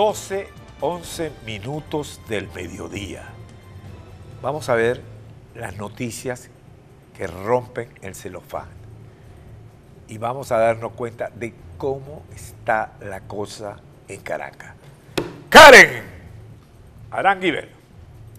12, 11 minutos del mediodía. Vamos a ver las noticias que rompen el celofán. Y vamos a darnos cuenta de cómo está la cosa en Caracas. Karen Aranguibel.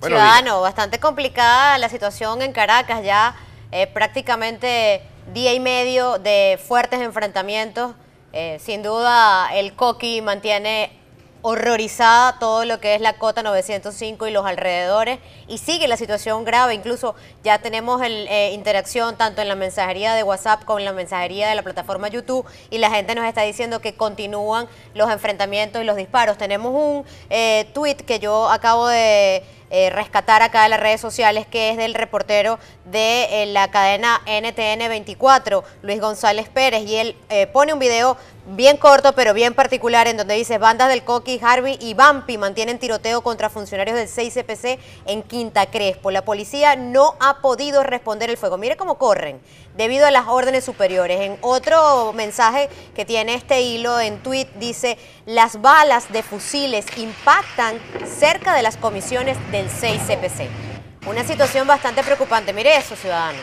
Ciudadano, bastante complicada la situación en Caracas, ya eh, prácticamente día y medio de fuertes enfrentamientos. Eh, sin duda, el Coqui mantiene horrorizada todo lo que es la Cota 905 y los alrededores y sigue la situación grave, incluso ya tenemos el, eh, interacción tanto en la mensajería de WhatsApp como en la mensajería de la plataforma YouTube y la gente nos está diciendo que continúan los enfrentamientos y los disparos. Tenemos un eh, tweet que yo acabo de... Eh, rescatar acá de las redes sociales, que es del reportero de eh, la cadena NTN 24, Luis González Pérez, y él pone un video bien corto pero bien particular en donde dice bandas del Coqui, Harvey y Bampi mantienen tiroteo contra funcionarios del 6CPC en Quinta Crespo. La policía no ha podido responder el fuego. Mire cómo corren debido a las órdenes superiores. En otro mensaje que tiene este hilo en tweet dice las balas de fusiles impactan cerca de las comisiones del 6CPC. Una situación bastante preocupante. Mire eso, ciudadano.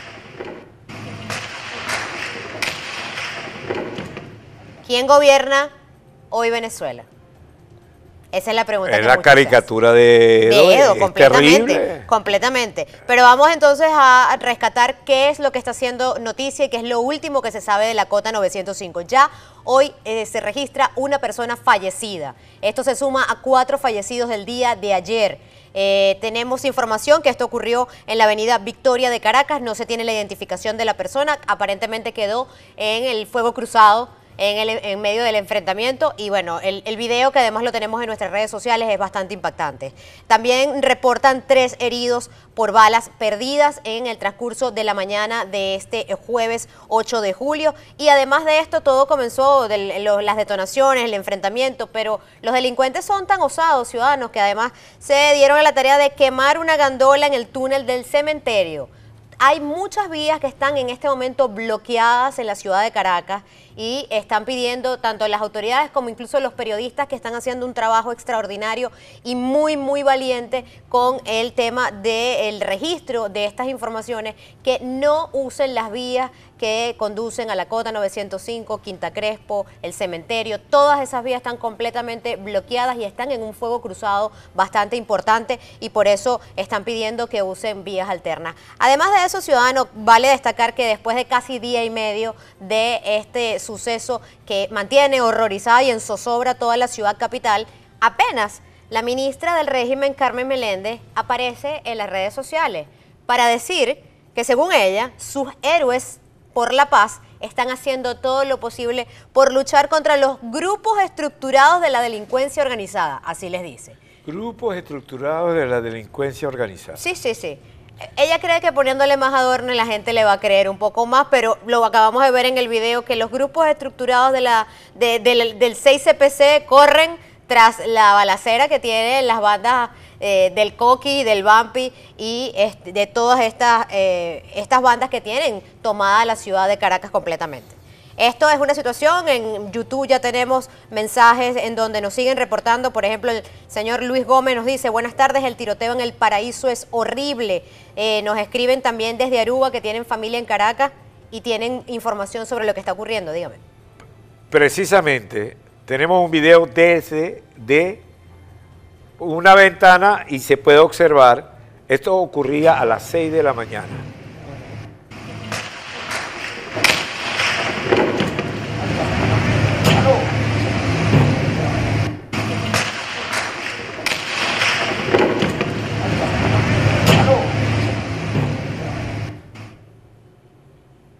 ¿Quién gobierna hoy Venezuela? Esa es la pregunta. Es la caricatura de completamente, completamente. Pero vamos entonces a rescatar qué es lo que está haciendo noticia y qué es lo último que se sabe de la Cota 905. Ya hoy eh, se registra una persona fallecida. Esto se suma a cuatro fallecidos del día de ayer. Eh, tenemos información que esto ocurrió en la avenida Victoria de Caracas. No se tiene la identificación de la persona. Aparentemente quedó en el fuego cruzado en, el, en medio del enfrentamiento y bueno, el, el video que además lo tenemos en nuestras redes sociales es bastante impactante. También reportan tres heridos por balas perdidas en el transcurso de la mañana de este jueves 8 de julio y además de esto todo comenzó, de las detonaciones, el enfrentamiento, pero los delincuentes son tan osados ciudadanos que además se dieron a la tarea de quemar una gandola en el túnel del cementerio. Hay muchas vías que están en este momento bloqueadas en la ciudad de Caracas y están pidiendo tanto las autoridades como incluso los periodistas que están haciendo un trabajo extraordinario y muy, muy valiente con el tema del registro de estas informaciones, que no usen las vías que conducen a la Cota 905, Quinta Crespo, el cementerio. Todas esas vías están completamente bloqueadas y están en un fuego cruzado bastante importante y por eso están pidiendo que usen vías alternas. Además de eso, ciudadano, vale destacar que después de casi día y medio de este suceso que mantiene horrorizada y en zozobra toda la ciudad capital, apenas la ministra del régimen, Carmen Meléndez, aparece en las redes sociales para decir que según ella, sus héroes por la paz están haciendo todo lo posible por luchar contra los grupos estructurados de la delincuencia organizada, así les dice. Grupos estructurados de la delincuencia organizada. Sí, sí, sí. Ella cree que poniéndole más adorno la gente le va a creer un poco más, pero lo acabamos de ver en el video que los grupos estructurados del 6CPC corren tras la balacera que tienen las bandas eh, del Coqui, del Bampi y este, de todas estas, eh, estas bandas que tienen tomada la ciudad de Caracas completamente. Esto es una situación, en YouTube ya tenemos mensajes en donde nos siguen reportando, por ejemplo, el señor Luis Gómez nos dice, buenas tardes, el tiroteo en el paraíso es horrible. Eh, nos escriben también desde Aruba que tienen familia en Caracas y tienen información sobre lo que está ocurriendo, dígame. Precisamente, tenemos un video desde de una ventana y se puede observar, esto ocurría a las 6 de la mañana.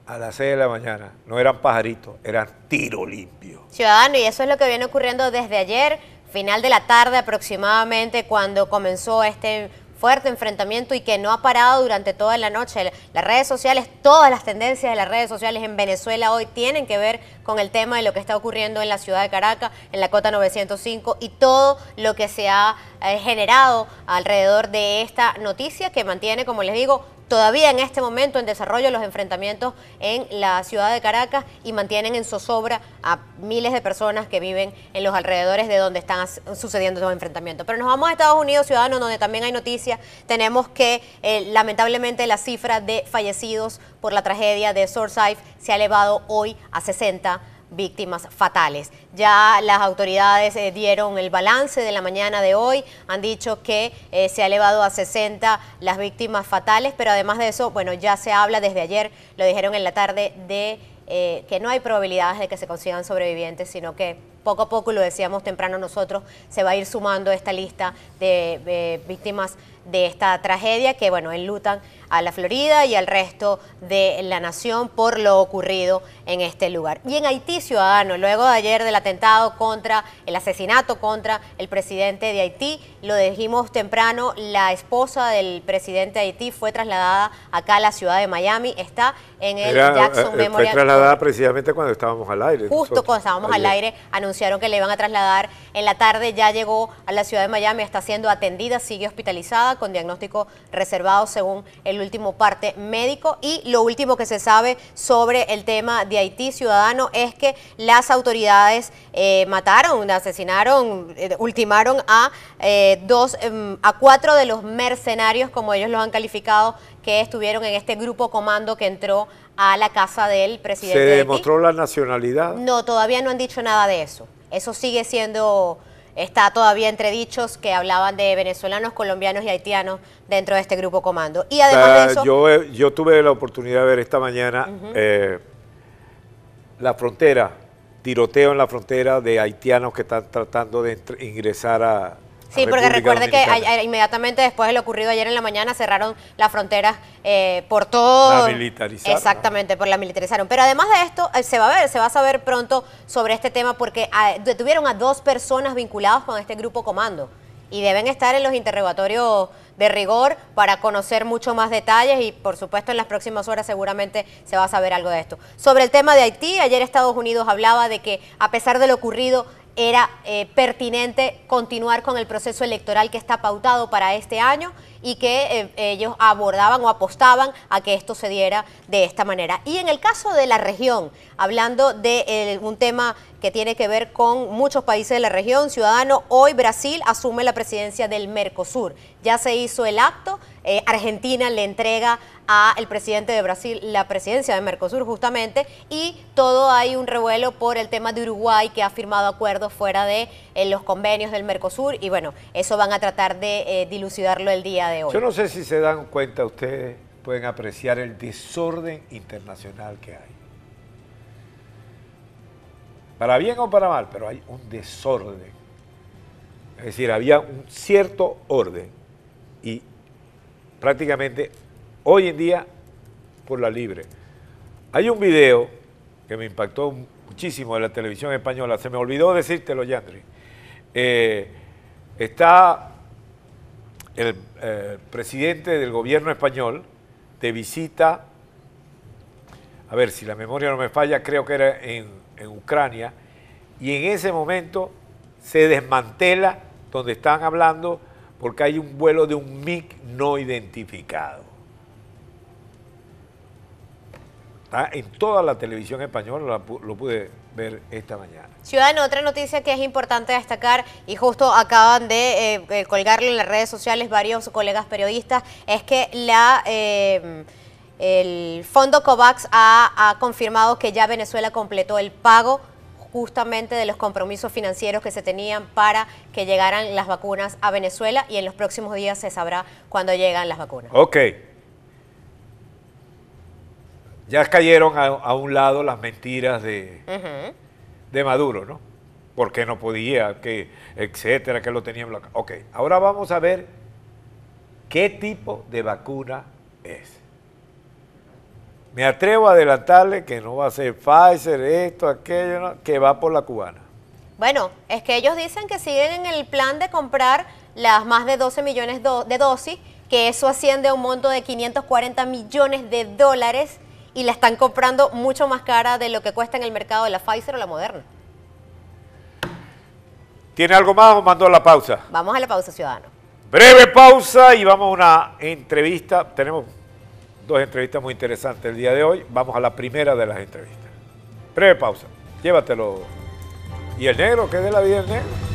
a las 6 de la mañana. No eran pajaritos, eran tiro limpio. Ciudadano, y eso es lo que viene ocurriendo desde ayer final de la tarde aproximadamente cuando comenzó este fuerte enfrentamiento y que no ha parado durante toda la noche. Las redes sociales, todas las tendencias de las redes sociales en Venezuela hoy tienen que ver con el tema de lo que está ocurriendo en la ciudad de Caracas, en la Cota 905 y todo lo que se ha eh, generado alrededor de esta noticia que mantiene, como les digo, todavía en este momento en desarrollo los enfrentamientos en la ciudad de Caracas y mantienen en zozobra a miles de personas que viven en los alrededores de donde están sucediendo estos enfrentamientos. Pero nos vamos a Estados Unidos, ciudadanos, donde también hay noticias. Tenemos que, eh, lamentablemente, la cifra de fallecidos por la tragedia de Southside se ha elevado hoy a 60 víctimas fatales. Ya las autoridades eh, dieron el balance de la mañana de hoy, han dicho que eh, se ha elevado a 60 las víctimas fatales, pero además de eso, bueno, ya se habla desde ayer, lo dijeron en la tarde, de eh, que no hay probabilidades de que se consigan sobrevivientes, sino que poco a poco, lo decíamos temprano nosotros, se va a ir sumando esta lista de, víctimas de esta tragedia que, bueno, enlutan a la Florida y al resto de la nación por lo ocurrido en este lugar. Y en Haití, ciudadano, luego de ayer del atentado contra, el asesinato contra el presidente de Haití, lo dijimos temprano, la esposa del presidente de Haití fue trasladada acá a la ciudad de Miami, está en el eh, Jackson eh, Memorial. Fue trasladada precisamente cuando estábamos al aire. Justo cuando estábamos al aire, anunciando anunciaron que le iban a trasladar en la tarde, ya llegó a la ciudad de Miami, está siendo atendida, sigue hospitalizada con diagnóstico reservado según el último parte médico. Y lo último que se sabe sobre el tema de Haití Ciudadano es que las autoridades eh, mataron, asesinaron, eh, ultimaron a, eh, dos, em, a cuatro de los mercenarios, como ellos los han calificado, que estuvieron en este grupo comando que entró a la casa del presidente. ¿Se demostró la nacionalidad? No, todavía no han dicho nada de eso. Eso sigue siendo, está todavía entre dichos que hablaban de venezolanos, colombianos y haitianos dentro de este grupo comando. Y además ah, Yo, eh, yo, tuve la oportunidad de ver esta mañana eh, la frontera, tiroteo en la frontera de haitianos que están tratando de ingresar a, Sí, porque recuerde que inmediatamente después de lo ocurrido ayer en la mañana cerraron las fronteras eh, por todo. La militarizaron. Exactamente, por la militarizaron. Pero además de esto, eh, se va a ver, se va a saber pronto sobre este tema porque ah, detuvieron a dos personas vinculadas con este grupo comando y deben estar en los interrogatorios de rigor para conocer mucho más detalles y por supuesto en las próximas horas seguramente se va a saber algo de esto. Sobre el tema de Haití, ayer Estados Unidos hablaba de que a pesar de lo ocurrido era eh, pertinente continuar con el proceso electoral que está pautado para este año y que eh, ellos abordaban o apostaban a que esto se diera de esta manera. Y en el caso de la región, hablando de eh, un tema que tiene que ver con muchos países de la región. Ciudadano, hoy Brasil asume la presidencia del Mercosur. Ya se hizo el acto, eh, Argentina le entrega al presidente de Brasil la presidencia de Mercosur justamente y todo hay un revuelo por el tema de Uruguay que ha firmado acuerdos fuera de eh, los convenios del Mercosur y bueno, eso van a tratar de eh, dilucidarlo el día de hoy. Yo no sé si se dan cuenta ustedes, pueden apreciar el desorden internacional que hay para bien o para mal, pero hay un desorden. Es decir, había un cierto orden y prácticamente hoy en día por la libre. Hay un video que me impactó muchísimo de la televisión española, se me olvidó decírtelo, Yandri. Eh, está el eh, presidente del gobierno español de visita, a ver si la memoria no me falla, creo que era en en Ucrania, y en ese momento se desmantela donde estaban hablando porque hay un vuelo de un MIG no identificado. está en toda la televisión española lo pude ver esta mañana. Ciudadano, otra noticia que es importante destacar y justo acaban de eh, eh, colgarle en las redes sociales varios colegas periodistas es que la... Eh, el fondo COVAX ha, confirmado que ya Venezuela completó el pago justamente de los compromisos financieros que se tenían para que llegaran las vacunas a Venezuela y en los próximos días se sabrá cuándo llegan las vacunas. Ok. Ya cayeron a, un lado las mentiras de, de Maduro, ¿no? Porque no podía, que, etcétera, que lo tenían bloqueado. Ok, ahora vamos a ver qué tipo de vacuna es. Me atrevo a adelantarle que no va a ser Pfizer, esto, aquello, que va por la cubana. Bueno, es que ellos dicen que siguen en el plan de comprar las más de 12 millones de dosis, que eso asciende a un monto de 540 millones de dólares y la están comprando mucho más cara de lo que cuesta en el mercado de la Pfizer o la Moderna. ¿Tiene algo más o mandó la pausa? Vamos a la pausa, ciudadano. Breve pausa y vamos a una entrevista. Tenemos dos entrevistas muy interesantes el día de hoy. Vamos a la primera de las entrevistas. Breve pausa. Llévatelo. ¿Y el negro? que es de la vida del negro?